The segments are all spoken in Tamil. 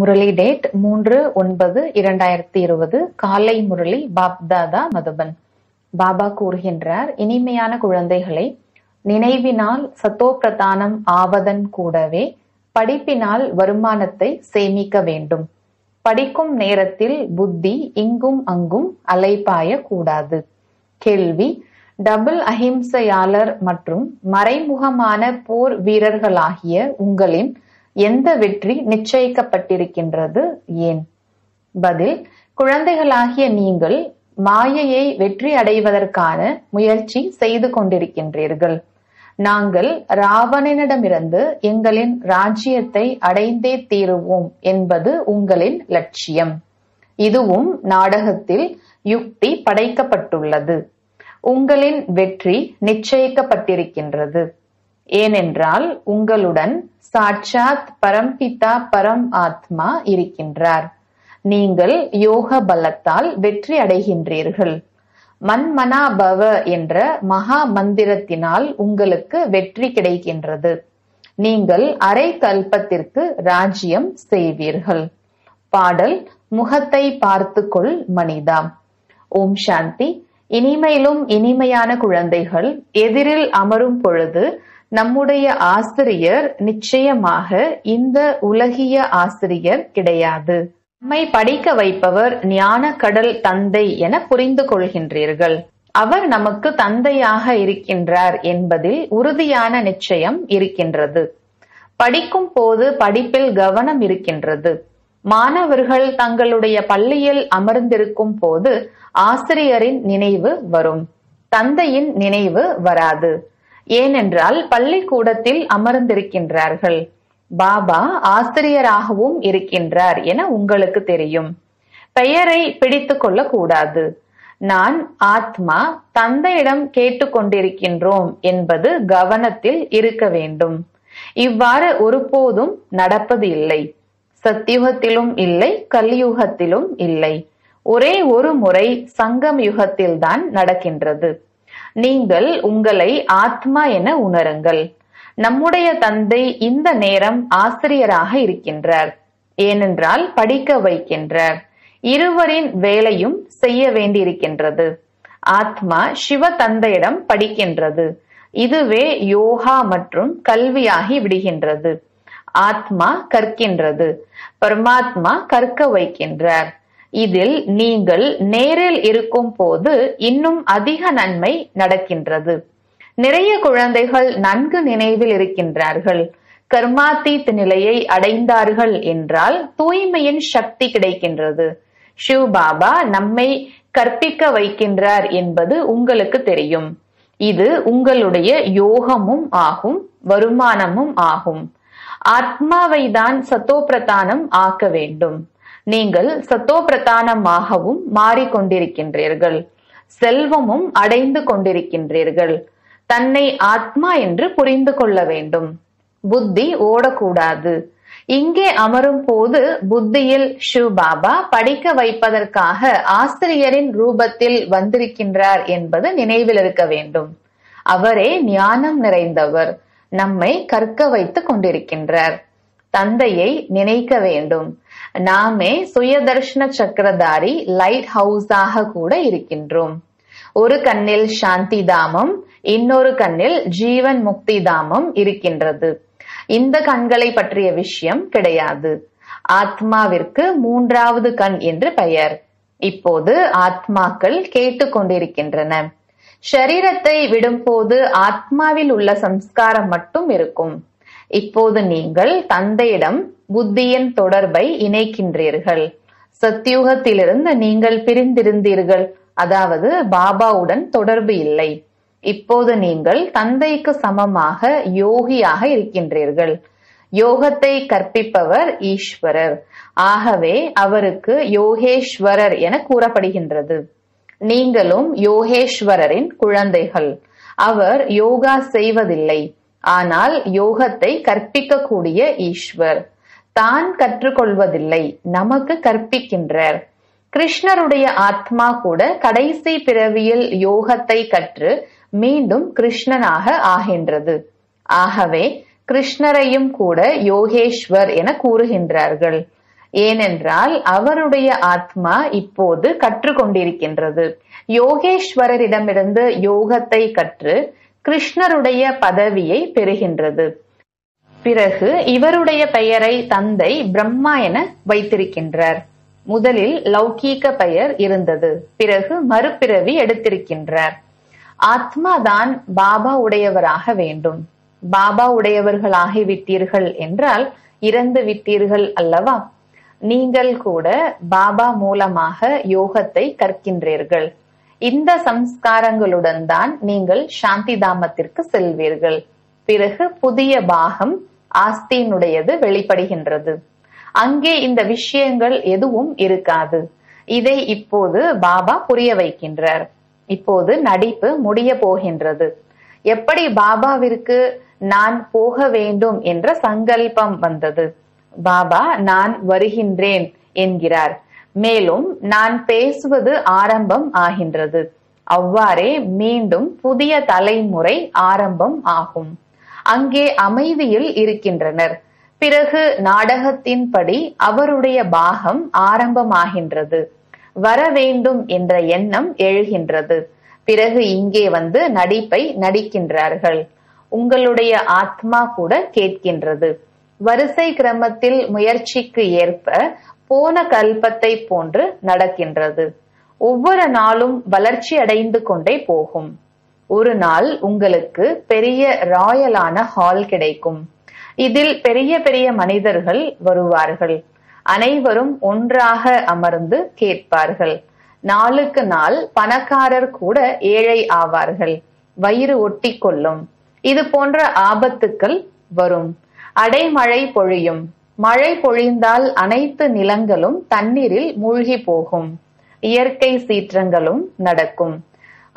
முரளி டேட் மூன்று ஒன்பது இரண்டாயிரத்தி இருபது காலை முரளி பாப்தாதா மதுபன் பாபா கூறுகின்றார் இனிமையான குழந்தைகளை நினைவினால் சத்தோப்பிரதானம் ஆவதன் கூடவே படிப்பினால் வருமானத்தை சேமிக்க வேண்டும் படிக்கும் நேரத்தில் புத்தி இங்கும் அங்கும் அலைப்பாய கூடாது கேள்வி டபுள் அஹிம்சையாளர் மற்றும் மறைமுகமான போர் வீரர்களாகிய உங்களின் எந்த வெற்றி நிச்சயிக்கப்பட்டிருக்கின்றது ஏன் பதில் குழந்தைகளாகிய நீங்கள் மாயையை வெற்றி அடைவதற்கான முயற்சி செய்து கொண்டிருக்கின்றீர்கள் நாங்கள் ராவணனிடமிருந்து எங்களின் ராஜ்யத்தை அடைந்தே தீருவோம் என்பது உங்களின் லட்சியம் இதுவும் நாடகத்தில் யுக்தி படைக்கப்பட்டுள்ளது உங்களின் வெற்றி நிச்சயிக்கப்பட்டிருக்கின்றது ஏனென்றால் உங்களுடன் சாட்சாத் பரம்பிதா பரம் ஆத்மா இருக்கின்றார் நீங்கள் யோக பலத்தால் வெற்றி அடைகின்றீர்கள் மன்மனாபவ என்ற மகா மந்திரத்தினால் உங்களுக்கு வெற்றி கிடைக்கின்றது நீங்கள் அரை கல்பத்திற்கு ராஜ்யம் செய்வீர்கள் பாடல் முகத்தை பார்த்துக்கொள் மனிதா ஓம் சாந்தி இனிமையிலும் இனிமையான குழந்தைகள் எதிரில் அமரும் பொழுது நம்முடைய ஆசிரியர் நிச்சயமாக இந்த உலகிய ஆசிரியர் கிடையாது நம்மை படிக்க வைப்பவர் ஞான கடல் தந்தை என புரிந்து கொள்கின்றீர்கள் அவர் நமக்கு தந்தையாக இருக்கின்றார் என்பதில் உறுதியான நிச்சயம் இருக்கின்றது படிக்கும் போது படிப்பில் கவனம் இருக்கின்றது மாணவர்கள் தங்களுடைய பள்ளியில் அமர்ந்திருக்கும் போது ஆசிரியரின் நினைவு வரும் தந்தையின் நினைவு வராது ஏனென்றால் பள்ளிக்கூடத்தில் அமர்ந்திருக்கின்றார்கள் பாபா ஆசிரியராகவும் இருக்கின்றார் என உங்களுக்கு தெரியும் பெயரை பிடித்து கொள்ளக்கூடாது நான் ஆத்மா தந்தையிடம் கேட்டுக்கொண்டிருக்கின்றோம் என்பது கவனத்தில் இருக்க வேண்டும் இவ்வாறு ஒருபோதும் நடப்பது இல்லை சத்தியுகத்திலும் இல்லை கலியுகத்திலும் இல்லை ஒரே ஒரு முறை சங்கம் யுகத்தில்தான் நடக்கின்றது நீங்கள் உங்களை ஆத்மா என உணருங்கள் நம்முடைய தந்தை இந்த நேரம் ஆசிரியராக இருக்கின்றார் ஏனென்றால் படிக்க வைக்கின்றார் இருவரின் வேலையும் செய்ய வேண்டியிருக்கின்றது ஆத்மா சிவ தந்தையிடம் படிக்கின்றது இதுவே யோகா மற்றும் கல்வியாகி விடுகின்றது ஆத்மா கற்கின்றது பரமாத்மா கற்க வைக்கின்றார் இதில் நீங்கள் நேரில் இருக்கும் போது இன்னும் அதிக நன்மை நடக்கின்றது நிறைய குழந்தைகள் நன்கு நினைவில் இருக்கின்றார்கள் கர்மாதீத் நிலையை அடைந்தார்கள் என்றால் தூய்மையின் சக்தி கிடைக்கின்றது ஷிவ் பாபா நம்மை கற்பிக்க வைக்கின்றார் என்பது உங்களுக்கு தெரியும் இது உங்களுடைய யோகமும் ஆகும் வருமானமும் ஆகும் ஆத்மாவை தான் சத்தோபிரதானம் ஆக்க வேண்டும் நீங்கள் சத்தோபிரதானமாகவும் மாறிக்கொண்டிருக்கின்றீர்கள் செல்வமும் அடைந்து கொண்டிருக்கின்றீர்கள் தன்னை ஆத்மா என்று புரிந்து கொள்ள வேண்டும் புத்தி ஓடக்கூடாது இங்கே அமரும் போது புத்தியில் ஷிவ் பாபா படிக்க வைப்பதற்காக ஆசிரியரின் ரூபத்தில் வந்திருக்கின்றார் என்பது நினைவில் இருக்க வேண்டும் அவரே ஞானம் நிறைந்தவர் நம்மை கற்க வைத்துக் கொண்டிருக்கின்றார் தந்தையை நினைக்க வேண்டும் நாமே சுயதர்ஷன சக்கரதாரி லைட் ஹவுஸாக கூட இருக்கின்றோம் ஒரு கண்ணில் சாந்தி தாமம் இன்னொரு கண்ணில் ஜீவன் முக்தி தாமம் இருக்கின்றது இந்த கண்களை பற்றிய விஷயம் கிடையாது ஆத்மாவிற்கு மூன்றாவது கண் என்று பெயர் இப்போது ஆத்மாக்கள் கேட்டுக்கொண்டிருக்கின்றன ஷரீரத்தை விடும்போது ஆத்மாவில் உள்ள சம்ஸ்காரம் மட்டும் இருக்கும் இப்போது நீங்கள் தந்தையிடம் புத்தியின் தொடர்பை இணைக்கின்றீர்கள் சத்தியுகத்திலிருந்து நீங்கள் பிரிந்திருந்தீர்கள் அதாவது பாபாவுடன் தொடர்பு இல்லை இப்போது நீங்கள் தந்தைக்கு சமமாக யோகியாக இருக்கின்றீர்கள் யோகத்தை கற்பிப்பவர் ஈஸ்வரர் ஆகவே அவருக்கு யோகேஸ்வரர் என கூறப்படுகின்றது நீங்களும் யோகேஸ்வரரின் குழந்தைகள் அவர் யோகா செய்வதில்லை ஆனால் யோகத்தை கற்பிக்கக்கூடிய ஈஸ்வர் தான் கற்றுக்கொள்வதில்லை நமக்கு கற்பிக்கின்றார் கிருஷ்ணருடைய ஆத்மா கூட கடைசி பிறவியில் யோகத்தை கற்று மீண்டும் கிருஷ்ணனாக ஆகின்றது ஆகவே கிருஷ்ணரையும் கூட யோகேஸ்வர் என கூறுகின்றார்கள் ஏனென்றால் அவருடைய ஆத்மா இப்போது கற்றுக்கொண்டிருக்கின்றது யோகேஸ்வரரிடமிருந்து யோகத்தை கற்று கிருஷ்ணருடைய பதவியை பெறுகின்றது பிறகு இவருடைய பெயரை தந்தை பிரம்மா என வைத்திருக்கின்றார் முதலில் லௌகீக பெயர் இருந்தது பிறகு மறுபிறவி எடுத்திருக்கின்றார் ஆத்மா தான் பாபா உடையவராக வேண்டும் பாபா விட்டீர்கள் என்றால் இறந்து விட்டீர்கள் அல்லவா நீங்கள் கூட பாபா மூலமாக யோகத்தை கற்கின்றீர்கள் இந்த சம்ஸ்காரங்களுடன் தான் நீங்கள் சாந்தி தாமத்திற்கு செல்வீர்கள் பிறகு புதிய பாகம் ஆஸ்தியினுடையது வெளிப்படுகின்றது அங்கே இந்த விஷயங்கள் எதுவும் இருக்காது இதை இப்போது பாபா புரிய வைக்கின்றார் இப்போது நடிப்பு முடிய போகின்றது எப்படி பாபாவிற்கு நான் போக வேண்டும் என்ற சங்கல்பம் வந்தது பாபா நான் வருகின்றேன் என்கிறார் மேலும் நான் பேசுவது ஆரம்பம் ஆகின்றது அவ்வாறே மீண்டும் புதிய தலைமுறை ஆரம்பம் ஆகும் அங்கே அமைதியில் இருக்கின்றனர் பிறகு நாடகத்தின்படி அவருடைய பாகம் ஆரம்பமாகின்றது வர வேண்டும் என்ற எண்ணம் எழுகின்றது பிறகு இங்கே வந்து நடிப்பை நடிக்கின்றார்கள் உங்களுடைய ஆத்மா கூட கேட்கின்றது வரிசை கிரமத்தில் முயற்சிக்கு ஏற்ப போன கல்பத்தை போன்று நடக்கின்றது ஒவ்வொரு நாளும் வளர்ச்சி அடைந்து கொண்டே போகும் ஒரு நாள் உங்களுக்கு பெரிய ராயலான ஹால் கிடைக்கும் இதில் பெரிய பெரிய மனிதர்கள் வருவார்கள் அனைவரும் ஒன்றாக அமர்ந்து கேட்பார்கள் நாளுக்கு நாள் பணக்காரர் கூட ஏழை ஆவார்கள் வயிறு ஒட்டி கொள்ளும் இது போன்ற ஆபத்துக்கள் வரும் அடைமழை பொழியும் மழை பொழிந்தால் அனைத்து நிலங்களும் தண்ணீரில் மூழ்கிப் போகும் இயற்கை சீற்றங்களும் நடக்கும்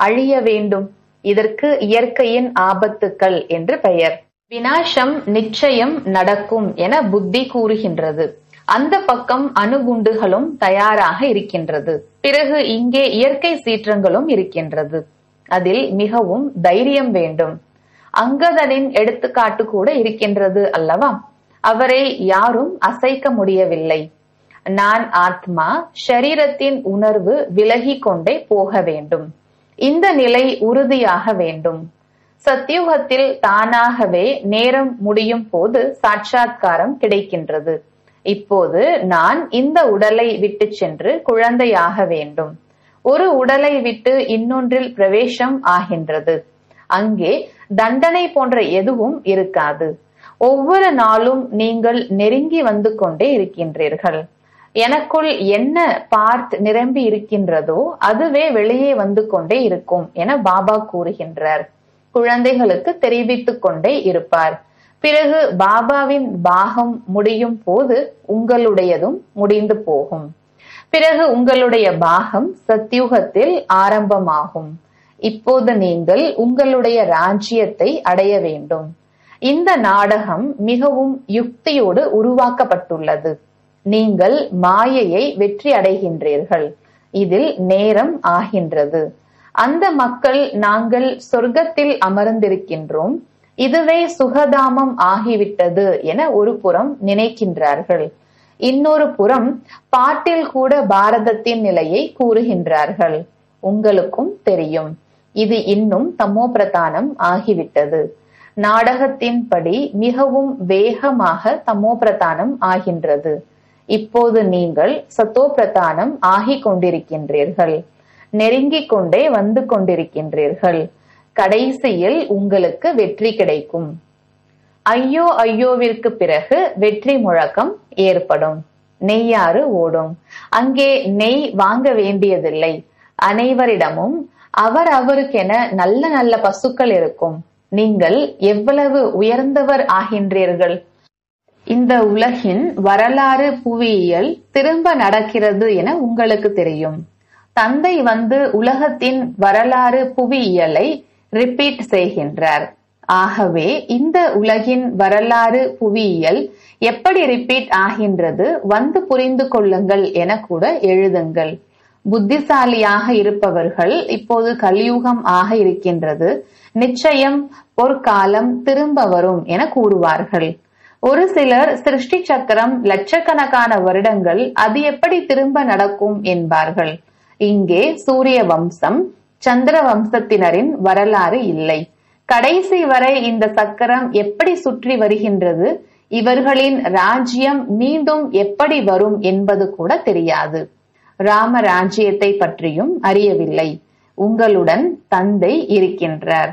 அழிய வேண்டும் இதற்கு இயற்கையின் ஆபத்துக்கள் என்று பெயர் வினாசம் நிச்சயம் நடக்கும் என புத்தி கூறுகின்றது அந்த பக்கம் அணுகுண்டுகளும் தயாராக இருக்கின்றது பிறகு இங்கே இயற்கை சீற்றங்களும் இருக்கின்றது அதில் மிகவும் தைரியம் வேண்டும் அங்கதனின் எடுத்துக்காட்டு கூட இருக்கின்றது அல்லவா அவரை யாரும் அசைக்க முடியவில்லை நான் ஆத்மா ஷரீரத்தின் உணர்வு விலகி கொண்டே போக வேண்டும் இந்த நிலை உறுதியாக வேண்டும் சத்தியுகத்தில் தானாகவே நேரம் முடியும் போது சாட்சாத்காரம் கிடைக்கின்றது இப்போது நான் இந்த உடலை விட்டு சென்று குழந்தையாக வேண்டும் ஒரு உடலை விட்டு இன்னொன்றில் பிரவேசம் ஆகின்றது அங்கே தண்டனை போன்ற எதுவும் இருக்காது ஒவ்வொரு நாளும் நீங்கள் நெருங்கி வந்து கொண்டே இருக்கின்றீர்கள் எனக்குள் என்ன பார்த் நிரம்பி இருக்கின்றதோ அதுவே வெளியே வந்து கொண்டே இருக்கும் என பாபா கூறுகின்றார் குழந்தைகளுக்கு தெரிவித்துக் கொண்டே இருப்பார் பிறகு பாபாவின் பாகம் முடியும் போது உங்களுடையதும் முடிந்து போகும் பிறகு உங்களுடைய பாகம் சத்தியுகத்தில் ஆரம்பமாகும் இப்போது நீங்கள் உங்களுடைய ராஜ்யத்தை அடைய வேண்டும் இந்த நாடகம் மிகவும் யுக்தியோடு உருவாக்கப்பட்டுள்ளது நீங்கள் மாயையை வெற்றி அடைகின்றீர்கள் இதில் நேரம் ஆகின்றது அந்த மக்கள் நாங்கள் சொர்க்கத்தில் அமர்ந்திருக்கின்றோம் இதுவே சுகதாமம் ஆகிவிட்டது என ஒரு புறம் நினைக்கின்றார்கள் இன்னொரு புறம் பாட்டில் கூட பாரதத்தின் நிலையை கூறுகின்றார்கள் உங்களுக்கும் தெரியும் இது இன்னும் பிரதானம் ஆகிவிட்டது நாடகத்தின்படி மிகவும் வேகமாக தமோபிரதானம் ஆகின்றது இப்போது நீங்கள் சத்தோபிரதானம் ஆகி கொண்டிருக்கின்றீர்கள் நெருங்கிக் கொண்டே வந்து கொண்டிருக்கின்றீர்கள் கடைசியில் உங்களுக்கு வெற்றி கிடைக்கும் ஐயோ ஐயோவிற்கு பிறகு வெற்றி முழக்கம் ஏற்படும் நெய்யாறு ஓடும் அங்கே நெய் வாங்க வேண்டியதில்லை அனைவரிடமும் அவர் அவருக்கென நல்ல நல்ல பசுக்கள் இருக்கும் நீங்கள் எவ்வளவு உயர்ந்தவர் ஆகின்றீர்கள் இந்த உலகின் வரலாறு புவியியல் திரும்ப நடக்கிறது என உங்களுக்கு தெரியும் தந்தை வந்து உலகத்தின் வரலாறு புவியியலை ரிப்பீட் செய்கின்றார் ஆகவே இந்த உலகின் வரலாறு புவியியல் எப்படி ரிப்பீட் ஆகின்றது வந்து புரிந்து கொள்ளுங்கள் என கூட எழுதுங்கள் புத்திசாலியாக இருப்பவர்கள் இப்போது கலியுகம் ஆக இருக்கின்றது நிச்சயம் பொற்காலம் திரும்ப வரும் என கூறுவார்கள் ஒரு சிலர் சிருஷ்டி சக்கரம் லட்சக்கணக்கான வருடங்கள் அது எப்படி திரும்ப நடக்கும் என்பார்கள் இங்கே சூரிய வம்சம் சந்திர வம்சத்தினரின் வரலாறு இல்லை கடைசி வரை இந்த சக்கரம் எப்படி சுற்றி வருகின்றது இவர்களின் ராஜ்யம் மீண்டும் எப்படி வரும் என்பது கூட தெரியாது ராம ராஜ்யத்தை பற்றியும் அறியவில்லை உங்களுடன் தந்தை இருக்கின்றார்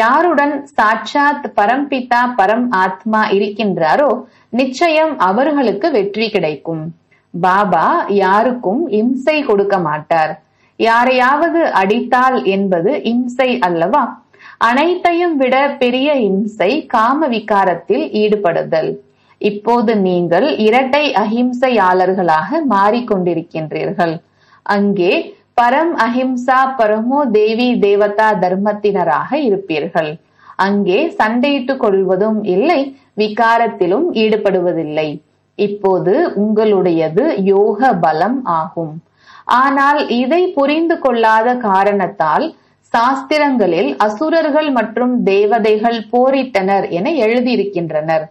யாருடன் சாட்சாத் பரம்பிதா பரம் ஆத்மா இருக்கின்றாரோ நிச்சயம் அவர்களுக்கு வெற்றி கிடைக்கும் பாபா யாருக்கும் இம்சை கொடுக்க மாட்டார் யாரையாவது அடித்தால் என்பது இம்சை அல்லவா அனைத்தையும் விட பெரிய இம்சை காம விகாரத்தில் ஈடுபடுதல் இப்போது நீங்கள் இரட்டை அஹிம்சையாளர்களாக மாறிக்கொண்டிருக்கின்றீர்கள் அங்கே பரம் அஹிம்சா பரமோ தேவி தேவதா தர்மத்தினராக இருப்பீர்கள் அங்கே சண்டையிட்டுக் கொள்வதும் இல்லை விகாரத்திலும் ஈடுபடுவதில்லை இப்போது உங்களுடையது யோக பலம் ஆகும் ஆனால் இதை புரிந்து கொள்ளாத காரணத்தால் சாஸ்திரங்களில் அசுரர்கள் மற்றும் தேவதைகள் போரிட்டனர் என எழுதியிருக்கின்றனர்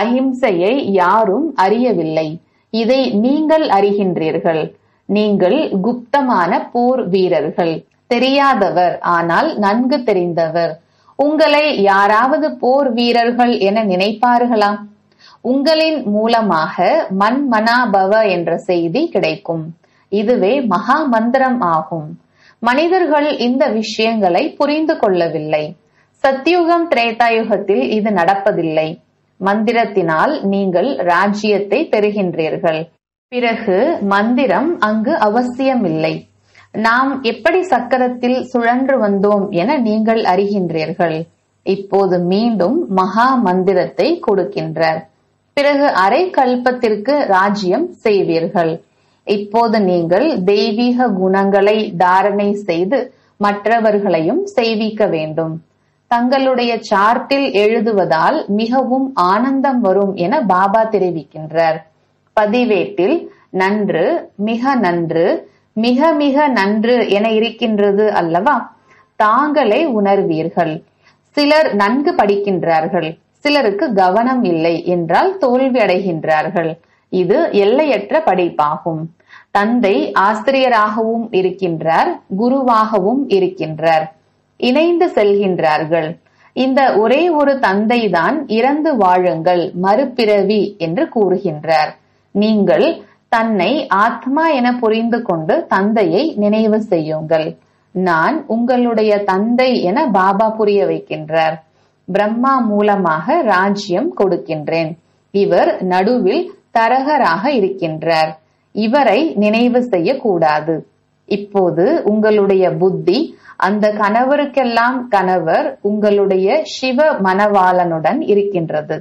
அஹிம்சையை யாரும் அறியவில்லை இதை நீங்கள் அறிகின்றீர்கள் நீங்கள் குப்தமான போர் வீரர்கள் தெரியாதவர் ஆனால் நன்கு தெரிந்தவர் உங்களை யாராவது போர் வீரர்கள் என நினைப்பார்களா உங்களின் மூலமாக மன்மனாபவ என்ற செய்தி கிடைக்கும் இதுவே மகா மந்திரம் ஆகும் மனிதர்கள் இந்த விஷயங்களை புரிந்து கொள்ளவில்லை சத்தியுகம் திரேதாயுகத்தில் இது நடப்பதில்லை மந்திரத்தினால் நீங்கள் ராஜ்யத்தை பெறுகின்றீர்கள் பிறகு மந்திரம் அங்கு அவசியமில்லை நாம் எப்படி சக்கரத்தில் சுழன்று வந்தோம் என நீங்கள் அறிகின்றீர்கள் இப்போது மீண்டும் மகா மந்திரத்தை கொடுக்கின்றார் பிறகு அரை கல்பத்திற்கு ராஜ்யம் செய்வீர்கள் இப்போது நீங்கள் தெய்வீக குணங்களை தாரணை செய்து மற்றவர்களையும் செய்விக்க வேண்டும் தங்களுடைய சார்ட்டில் எழுதுவதால் மிகவும் ஆனந்தம் வரும் என பாபா தெரிவிக்கின்றார் பதிவேட்டில் நன்று மிக நன்று மிக மிக நன்று என இருக்கின்றது அல்லவா தாங்களே உணர்வீர்கள் சிலர் நன்கு படிக்கின்றார்கள் சிலருக்கு கவனம் இல்லை என்றால் தோல்வி அடைகின்றார்கள் இது எல்லையற்ற படிப்பாகும் தந்தை ஆசிரியராகவும் இருக்கின்றார் குருவாகவும் இருக்கின்றார் இணைந்து செல்கின்றார்கள் இந்த ஒரே ஒரு தந்தை தான் இறந்து வாழுங்கள் மறுபிறவி என்று கூறுகின்றார் நீங்கள் தன்னை ஆத்மா என புரிந்து கொண்டு தந்தையை நினைவு செய்யுங்கள் நான் உங்களுடைய தந்தை என பாபா புரிய வைக்கின்றார் பிரம்மா மூலமாக ராஜ்யம் கொடுக்கின்றேன் இவர் நடுவில் தரகராக இருக்கின்றார் இவரை நினைவு செய்யக்கூடாது இப்போது உங்களுடைய புத்தி அந்த கணவருக்கெல்லாம் கணவர் உங்களுடைய சிவ மனவாளனுடன் இருக்கின்றது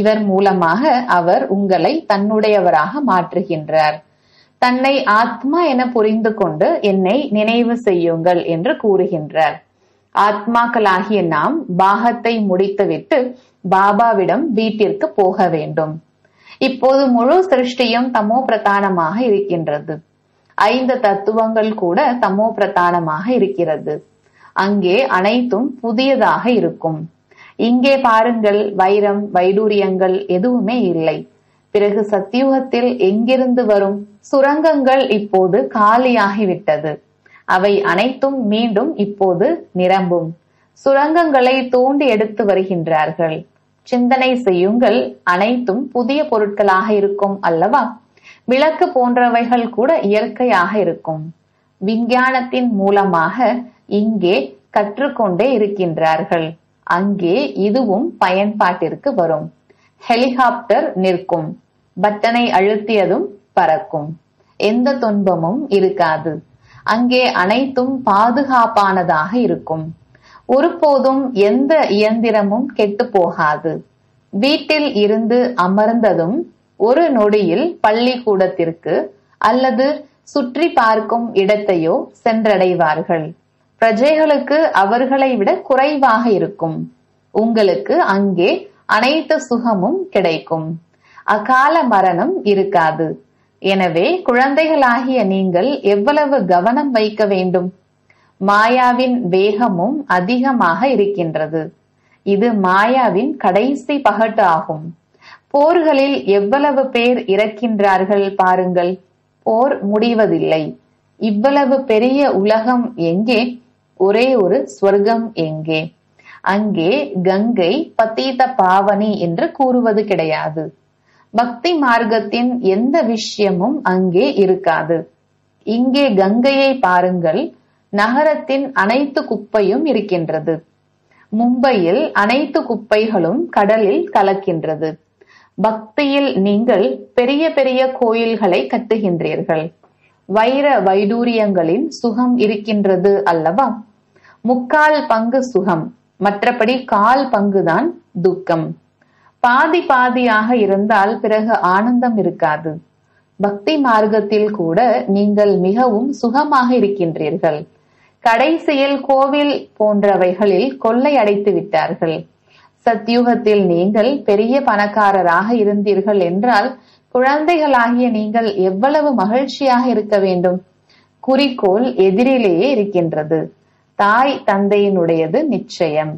இவர் மூலமாக அவர் உங்களை தன்னுடையவராக மாற்றுகின்றார் தன்னை ஆத்மா என புரிந்து கொண்டு என்னை நினைவு செய்யுங்கள் என்று கூறுகின்றார் ஆத்மாக்களாகிய நாம் பாகத்தை முடித்துவிட்டு பாபாவிடம் வீட்டிற்கு போக வேண்டும் இப்போது முழு சிருஷ்டியும் தமோ பிரதானமாக இருக்கின்றது ஐந்து தத்துவங்கள் கூட தமோ பிரதானமாக இருக்கிறது அங்கே அனைத்தும் புதியதாக இருக்கும் இங்கே பாருங்கள் வைரம் வைடூரியங்கள் எதுவுமே இல்லை பிறகு சத்தியுகத்தில் எங்கிருந்து வரும் சுரங்கங்கள் இப்போது காலியாகிவிட்டது அவை அனைத்தும் மீண்டும் இப்போது நிரம்பும் சுரங்கங்களை தோண்டி எடுத்து வருகின்றார்கள் சிந்தனை செய்யுங்கள் அனைத்தும் புதிய பொருட்களாக இருக்கும் அல்லவா விளக்கு போன்றவைகள் கூட இயற்கையாக இருக்கும் விஞ்ஞானத்தின் மூலமாக இங்கே கற்றுக்கொண்டே இருக்கின்றார்கள் அங்கே இதுவும் பயன்பாட்டிற்கு வரும் ஹெலிகாப்டர் நிற்கும் பட்டனை அழுத்தியதும் பறக்கும் எந்த துன்பமும் இருக்காது அங்கே அனைத்தும் பாதுகாப்பானதாக இருக்கும் ஒருபோதும் எந்த இயந்திரமும் கெட்டு போகாது வீட்டில் இருந்து அமர்ந்ததும் ஒரு நொடியில் பள்ளிக்கூடத்திற்கு அல்லது சுற்றி பார்க்கும் இடத்தையோ சென்றடைவார்கள் பிரஜைகளுக்கு அவர்களை விட குறைவாக இருக்கும் உங்களுக்கு அங்கே அனைத்து சுகமும் கிடைக்கும் அகால மரணம் இருக்காது எனவே குழந்தைகளாகிய நீங்கள் எவ்வளவு கவனம் வைக்க வேண்டும் மாயாவின் வேகமும் அதிகமாக இருக்கின்றது இது மாயாவின் கடைசி பகட்டு ஆகும் போர்களில் எவ்வளவு பேர் இறக்கின்றார்கள் பாருங்கள் போர் முடிவதில்லை இவ்வளவு பெரிய உலகம் எங்கே ஒரே ஒரு ஸ்வர்க்கம் எங்கே அங்கே கங்கை பத்தீத பாவனி என்று கூறுவது கிடையாது பக்தி மார்க்கத்தின் எந்த விஷயமும் அங்கே இருக்காது இங்கே கங்கையை பாருங்கள் நகரத்தின் அனைத்து குப்பையும் இருக்கின்றது மும்பையில் அனைத்து குப்பைகளும் கடலில் கலக்கின்றது பக்தியில் நீங்கள் பெரிய பெரிய கோயில்களை கட்டுகின்றீர்கள் வைர வைடூரியங்களின் சுகம் இருக்கின்றது அல்லவா முக்கால் பங்கு சுகம் மற்றபடி கால் பங்குதான் துக்கம் பாதி பாதியாக இருந்தால் பிறகு ஆனந்தம் இருக்காது பக்தி மார்க்கத்தில் கூட நீங்கள் மிகவும் சுகமாக இருக்கின்றீர்கள் கடைசியில் கோவில் போன்றவைகளில் கொள்ளை அடைத்து விட்டார்கள் சத்தியுகத்தில் நீங்கள் பெரிய பணக்காரராக இருந்தீர்கள் என்றால் குழந்தைகளாகிய நீங்கள் எவ்வளவு மகிழ்ச்சியாக இருக்க வேண்டும் குறிக்கோள் எதிரிலேயே இருக்கின்றது தாய் தந்தையினுடையது நிச்சயம்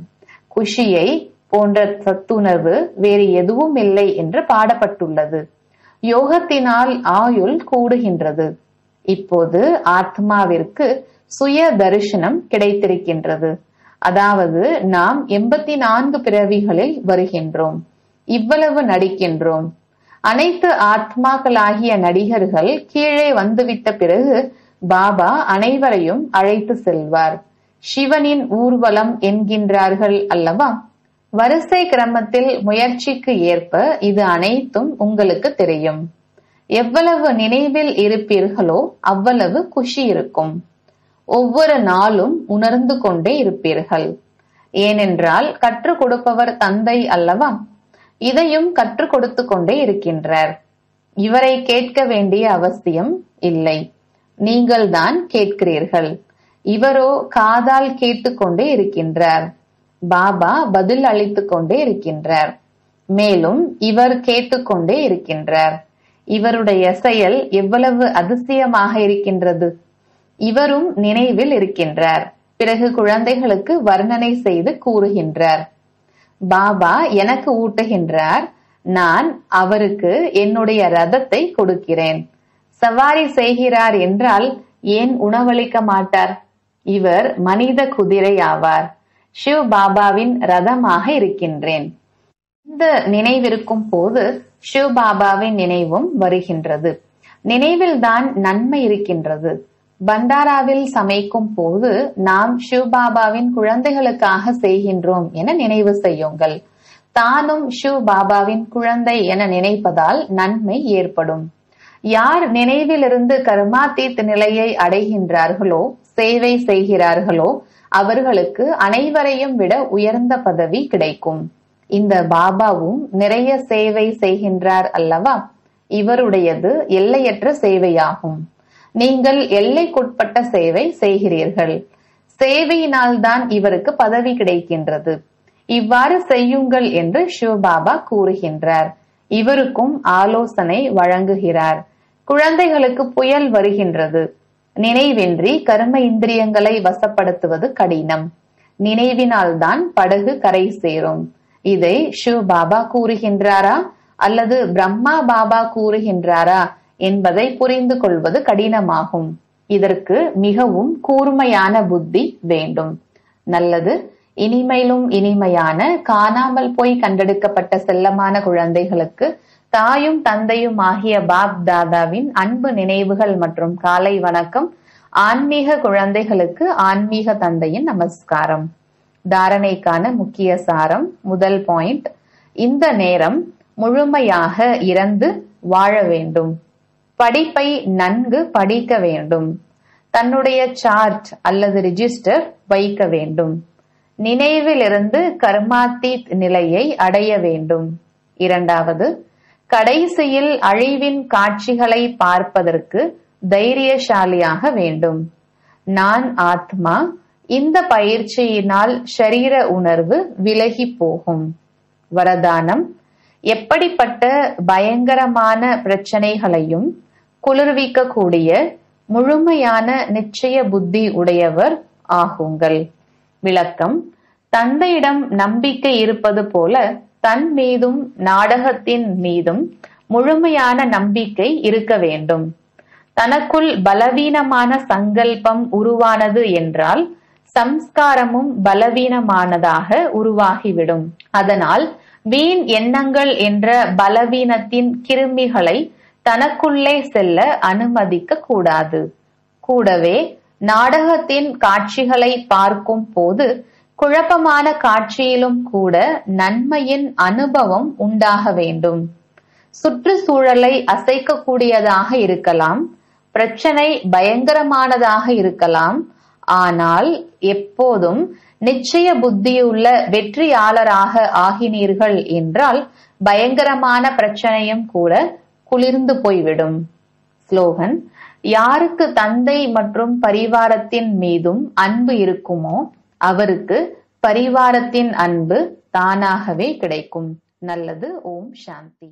குஷியை போன்ற சத்துணர்வு வேறு எதுவும் இல்லை என்று பாடப்பட்டுள்ளது யோகத்தினால் ஆயுள் கூடுகின்றது இப்போது ஆத்மாவிற்கு சுய தரிசனம் கிடைத்திருக்கின்றது அதாவது நாம் எண்பத்தி நான்கு பிறவிகளில் வருகின்றோம் இவ்வளவு நடிக்கின்றோம் அனைத்து ஆத்மாக்களாகிய நடிகர்கள் கீழே வந்துவிட்ட பிறகு பாபா அனைவரையும் அழைத்து செல்வார் சிவனின் ஊர்வலம் என்கின்றார்கள் அல்லவா வரிசை கிரமத்தில் முயற்சிக்கு ஏற்ப இது அனைத்தும் உங்களுக்கு தெரியும் எவ்வளவு நினைவில் இருப்பீர்களோ அவ்வளவு குஷி இருக்கும் ஒவ்வொரு நாளும் உணர்ந்து கொண்டே இருப்பீர்கள் ஏனென்றால் கற்றுக் கொடுப்பவர் தந்தை அல்லவா இதையும் கற்றுக் கொடுத்து கொண்டே இருக்கின்றார் இவரை கேட்க வேண்டிய அவசியம் இல்லை நீங்கள் தான் கேட்கிறீர்கள் இவரோ காதால் கேட்டுக்கொண்டே இருக்கின்றார் பாபா பதில் அளித்துக் கொண்டே இருக்கின்றார் மேலும் இவர் கேட்டுக்கொண்டே இருக்கின்றார் இவருடைய செயல் எவ்வளவு அதிசயமாக இருக்கின்றது இவரும் நினைவில் இருக்கின்றார் பிறகு குழந்தைகளுக்கு வர்ணனை செய்து கூறுகின்றார் பாபா எனக்கு ஊட்டுகின்றார் நான் அவருக்கு என்னுடைய ரதத்தை கொடுக்கிறேன் சவாரி செய்கிறார் என்றால் ஏன் உணவளிக்க மாட்டார் இவர் மனித குதிரை ஆவார் சிவ் பாபாவின் ரதமாக இருக்கின்றேன் இந்த நினைவிருக்கும் போது சிவ் பாபாவின் நினைவும் வருகின்றது நினைவில்தான் நன்மை இருக்கின்றது பண்டாராவில் சமைக்கும் போது நாம் பாபாவின் குழந்தைகளுக்காக செய்கின்றோம் என நினைவு செய்யுங்கள் தானும் ஷிவ் பாபாவின் குழந்தை என நினைப்பதால் நன்மை ஏற்படும் யார் நினைவிலிருந்து கர்மாத்தீத் நிலையை அடைகின்றார்களோ சேவை செய்கிறார்களோ அவர்களுக்கு அனைவரையும் விட உயர்ந்த பதவி கிடைக்கும் இந்த பாபாவும் நிறைய சேவை செய்கின்றார் அல்லவா இவருடையது எல்லையற்ற சேவையாகும் நீங்கள் எல்லைக்குட்பட்ட சேவை செய்கிறீர்கள் சேவையினால்தான் இவருக்கு பதவி கிடைக்கின்றது இவ்வாறு செய்யுங்கள் என்று சிவபாபா கூறுகின்றார் இவருக்கும் ஆலோசனை வழங்குகிறார் குழந்தைகளுக்கு புயல் வருகின்றது நினைவின்றி கர்ம இந்திரியங்களை வசப்படுத்துவது கடினம் நினைவினால்தான் படகு கரை சேரும் இதை சிவ பாபா கூறுகின்றாரா அல்லது பிரம்மா பாபா கூறுகின்றாரா என்பதை புரிந்து கொள்வது கடினமாகும் இதற்கு மிகவும் கூர்மையான புத்தி வேண்டும் நல்லது இனிமையிலும் இனிமையான காணாமல் போய் கண்டெடுக்கப்பட்ட செல்லமான குழந்தைகளுக்கு தாயும் தந்தையும் ஆகிய பாப் தாதாவின் அன்பு நினைவுகள் மற்றும் காலை வணக்கம் ஆன்மீக குழந்தைகளுக்கு ஆன்மீக தந்தையின் நமஸ்காரம் தாரணைக்கான முக்கிய சாரம் முதல் பாயிண்ட் இந்த நேரம் முழுமையாக இறந்து வாழ வேண்டும் படிப்பை நன்கு படிக்க வேண்டும் தன்னுடைய சார்ட் அல்லது ரிஜிஸ்டர் வைக்க வேண்டும் நினைவிலிருந்து கர்மாத்தீத் நிலையை அடைய வேண்டும் இரண்டாவது கடைசியில் அழிவின் காட்சிகளை பார்ப்பதற்கு தைரியசாலியாக வேண்டும் நான் ஆத்மா இந்த பயிற்சியினால் ஷரீர உணர்வு விலகி போகும் வரதானம் எப்படிப்பட்ட பயங்கரமான பிரச்சனைகளையும் குளிர்விக்கக்கூடிய முழுமையான நிச்சய புத்தி உடையவர் ஆகுங்கள் விளக்கம் தந்தையிடம் நம்பிக்கை இருப்பது போல தன் மீதும் நாடகத்தின் மீதும் முழுமையான நம்பிக்கை இருக்க வேண்டும் தனக்குள் பலவீனமான சங்கல்பம் உருவானது என்றால் சம்ஸ்காரமும் பலவீனமானதாக உருவாகிவிடும் அதனால் வீண் எண்ணங்கள் என்ற பலவீனத்தின் கிருமிகளை தனக்குள்ளே செல்ல அனுமதிக்க கூடாது கூடவே நாடகத்தின் காட்சிகளை பார்க்கும் போது குழப்பமான காட்சியிலும் கூட நன்மையின் அனுபவம் உண்டாக வேண்டும் சுற்றுச்சூழலை அசைக்கக்கூடியதாக இருக்கலாம் பிரச்சனை பயங்கரமானதாக இருக்கலாம் ஆனால் எப்போதும் நிச்சய புத்தியுள்ள வெற்றியாளராக ஆகினீர்கள் என்றால் பயங்கரமான பிரச்சனையும் கூட குளிர்ந்து போய்விடும் ஸ்லோகன் யாருக்கு தந்தை மற்றும் பரிவாரத்தின் மீதும் அன்பு இருக்குமோ அவருக்கு பரிவாரத்தின் அன்பு தானாகவே கிடைக்கும் நல்லது ஓம் சாந்தி